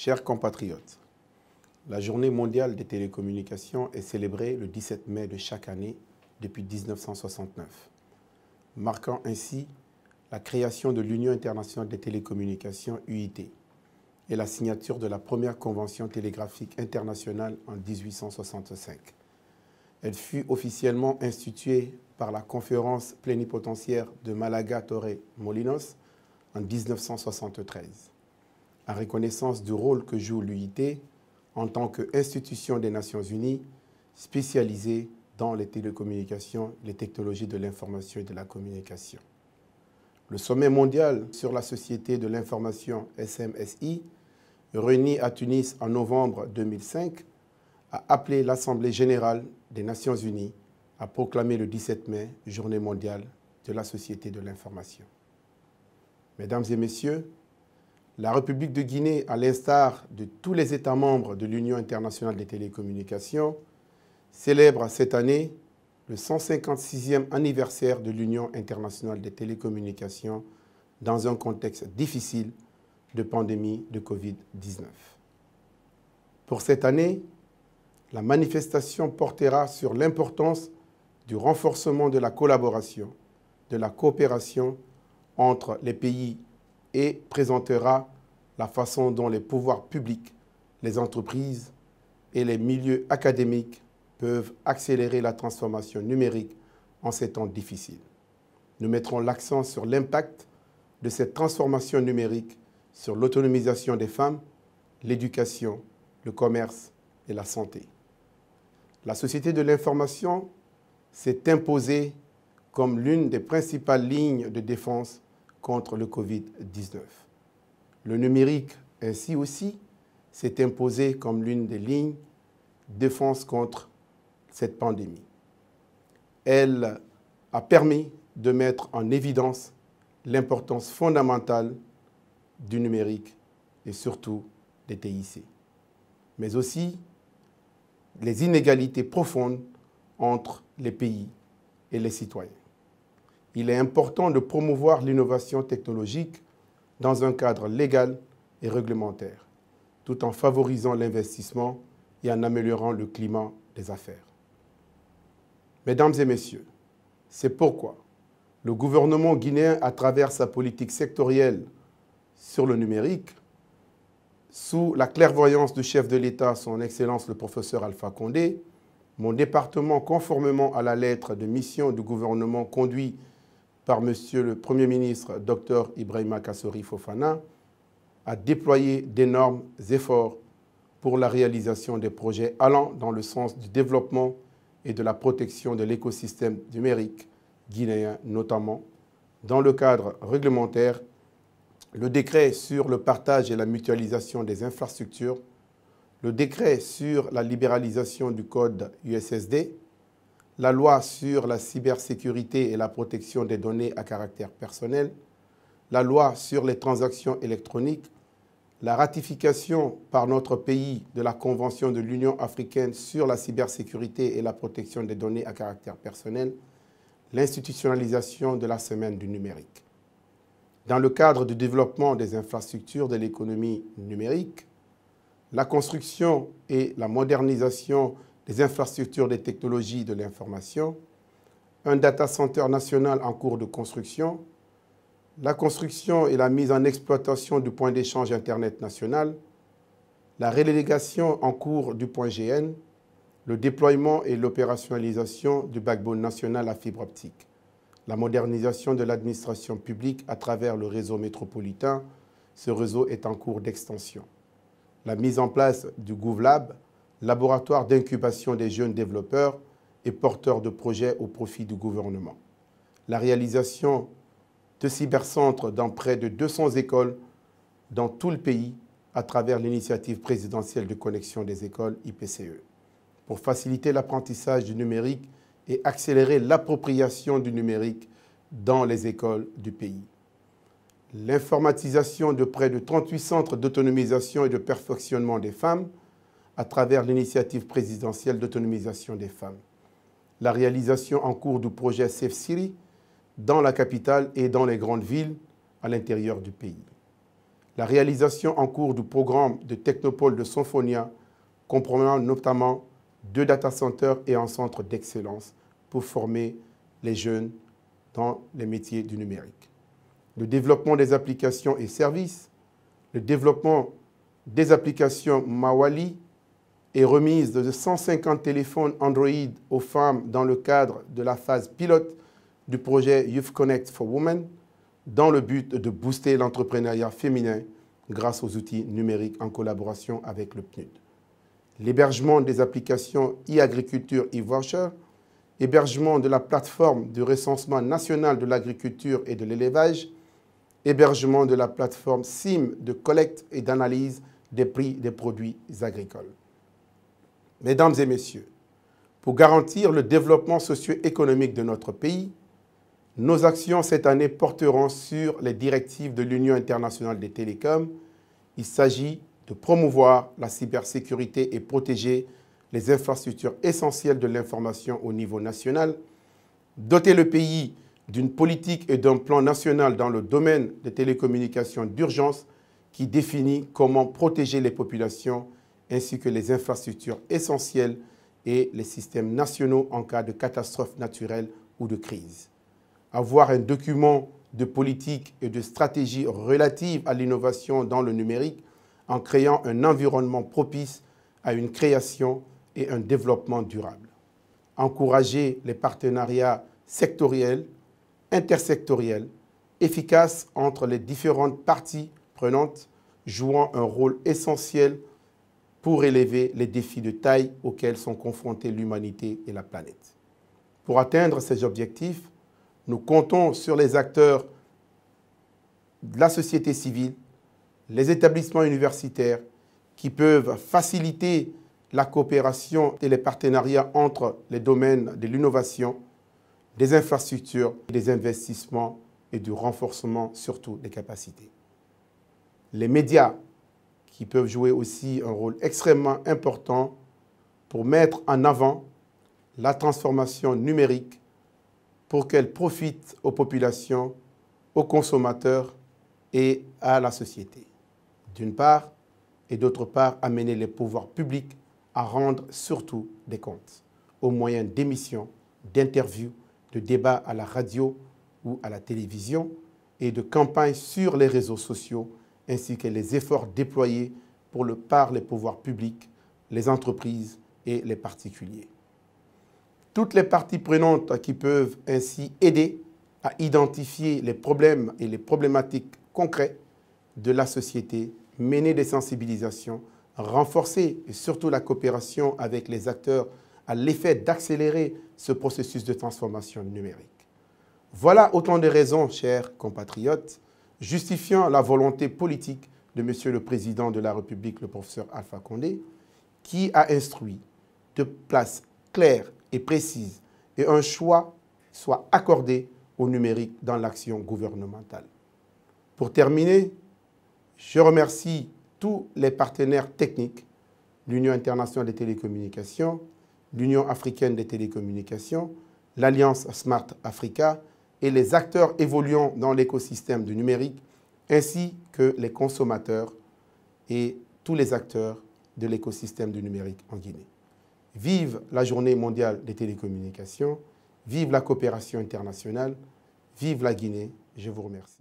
Chers compatriotes, la Journée mondiale des télécommunications est célébrée le 17 mai de chaque année depuis 1969, marquant ainsi la création de l'Union internationale des télécommunications UIT et la signature de la première convention télégraphique internationale en 1865. Elle fut officiellement instituée par la conférence plénipotentiaire de Malaga-Torre-Molinos en 1973. À reconnaissance du rôle que joue l'UIT en tant qu'institution des Nations Unies spécialisée dans les télécommunications, les technologies de l'information et de la communication. Le sommet mondial sur la société de l'information SMSI, réuni à Tunis en novembre 2005, a appelé l'Assemblée générale des Nations Unies à proclamer le 17 mai Journée mondiale de la société de l'information. Mesdames et messieurs, la République de Guinée, à l'instar de tous les États membres de l'Union internationale des télécommunications, célèbre cette année le 156e anniversaire de l'Union internationale des télécommunications dans un contexte difficile de pandémie de Covid-19. Pour cette année, la manifestation portera sur l'importance du renforcement de la collaboration, de la coopération entre les pays et présentera la façon dont les pouvoirs publics, les entreprises et les milieux académiques peuvent accélérer la transformation numérique en ces temps difficiles. Nous mettrons l'accent sur l'impact de cette transformation numérique sur l'autonomisation des femmes, l'éducation, le commerce et la santé. La société de l'information s'est imposée comme l'une des principales lignes de défense contre le Covid-19. Le numérique, ainsi aussi, s'est imposé comme l'une des lignes défense contre cette pandémie. Elle a permis de mettre en évidence l'importance fondamentale du numérique et surtout des TIC, mais aussi les inégalités profondes entre les pays et les citoyens il est important de promouvoir l'innovation technologique dans un cadre légal et réglementaire, tout en favorisant l'investissement et en améliorant le climat des affaires. Mesdames et messieurs, c'est pourquoi le gouvernement guinéen, à travers sa politique sectorielle sur le numérique, sous la clairvoyance du chef de l'État, son Excellence le professeur Alpha Condé, mon département, conformément à la lettre de mission du gouvernement conduit par M. le Premier ministre, Dr Ibrahima Kassori Fofana, a déployé d'énormes efforts pour la réalisation des projets allant dans le sens du développement et de la protection de l'écosystème numérique guinéen notamment. Dans le cadre réglementaire, le décret sur le partage et la mutualisation des infrastructures, le décret sur la libéralisation du code USSD, la loi sur la cybersécurité et la protection des données à caractère personnel, la loi sur les transactions électroniques, la ratification par notre pays de la Convention de l'Union africaine sur la cybersécurité et la protection des données à caractère personnel, l'institutionnalisation de la semaine du numérique. Dans le cadre du développement des infrastructures de l'économie numérique, la construction et la modernisation les infrastructures des technologies de l'information, un data center national en cours de construction, la construction et la mise en exploitation du point d'échange Internet national, la relégation en cours du point GN, le déploiement et l'opérationnalisation du backbone national à fibre optique, la modernisation de l'administration publique à travers le réseau métropolitain, ce réseau est en cours d'extension, la mise en place du GouvLab, laboratoire d'incubation des jeunes développeurs et porteurs de projets au profit du gouvernement. La réalisation de cybercentres dans près de 200 écoles dans tout le pays à travers l'initiative présidentielle de connexion des écoles IPCE. Pour faciliter l'apprentissage du numérique et accélérer l'appropriation du numérique dans les écoles du pays. L'informatisation de près de 38 centres d'autonomisation et de perfectionnement des femmes à travers l'initiative présidentielle d'autonomisation des femmes, la réalisation en cours du projet Safe dans la capitale et dans les grandes villes à l'intérieur du pays, la réalisation en cours du programme de Technopole de Symphonia comprenant notamment deux data centers et un centre d'excellence pour former les jeunes dans les métiers du numérique. Le développement des applications et services, le développement des applications Mawali et remise de 150 téléphones Android aux femmes dans le cadre de la phase pilote du projet Youth Connect for Women dans le but de booster l'entrepreneuriat féminin grâce aux outils numériques en collaboration avec le PNUD. L'hébergement des applications e-agriculture e-voucher, hébergement de la plateforme du recensement national de l'agriculture et de l'élevage, hébergement de la plateforme SIM de collecte et d'analyse des prix des produits agricoles. Mesdames et messieurs, pour garantir le développement socio-économique de notre pays, nos actions cette année porteront sur les directives de l'Union internationale des télécoms. Il s'agit de promouvoir la cybersécurité et protéger les infrastructures essentielles de l'information au niveau national, doter le pays d'une politique et d'un plan national dans le domaine des télécommunications d'urgence qui définit comment protéger les populations ainsi que les infrastructures essentielles et les systèmes nationaux en cas de catastrophe naturelle ou de crise. Avoir un document de politique et de stratégie relative à l'innovation dans le numérique en créant un environnement propice à une création et un développement durable. Encourager les partenariats sectoriels, intersectoriels, efficaces entre les différentes parties prenantes, jouant un rôle essentiel pour élever les défis de taille auxquels sont confrontés l'humanité et la planète. Pour atteindre ces objectifs, nous comptons sur les acteurs de la société civile, les établissements universitaires, qui peuvent faciliter la coopération et les partenariats entre les domaines de l'innovation, des infrastructures, des investissements et du renforcement surtout des capacités. Les médias qui peuvent jouer aussi un rôle extrêmement important pour mettre en avant la transformation numérique pour qu'elle profite aux populations, aux consommateurs et à la société, d'une part, et d'autre part, amener les pouvoirs publics à rendre surtout des comptes, au moyen d'émissions, d'interviews, de débats à la radio ou à la télévision, et de campagnes sur les réseaux sociaux ainsi que les efforts déployés pour le par les pouvoirs publics, les entreprises et les particuliers. Toutes les parties prenantes qui peuvent ainsi aider à identifier les problèmes et les problématiques concrets de la société, mener des sensibilisations, renforcer et surtout la coopération avec les acteurs à l'effet d'accélérer ce processus de transformation numérique. Voilà autant de raisons, chers compatriotes, justifiant la volonté politique de M. le Président de la République, le professeur Alpha Condé, qui a instruit de places claires et précises et un choix soit accordé au numérique dans l'action gouvernementale. Pour terminer, je remercie tous les partenaires techniques, l'Union internationale des télécommunications, l'Union africaine des télécommunications, l'Alliance Smart Africa, et les acteurs évoluant dans l'écosystème du numérique, ainsi que les consommateurs et tous les acteurs de l'écosystème du numérique en Guinée. Vive la journée mondiale des télécommunications, vive la coopération internationale, vive la Guinée, je vous remercie.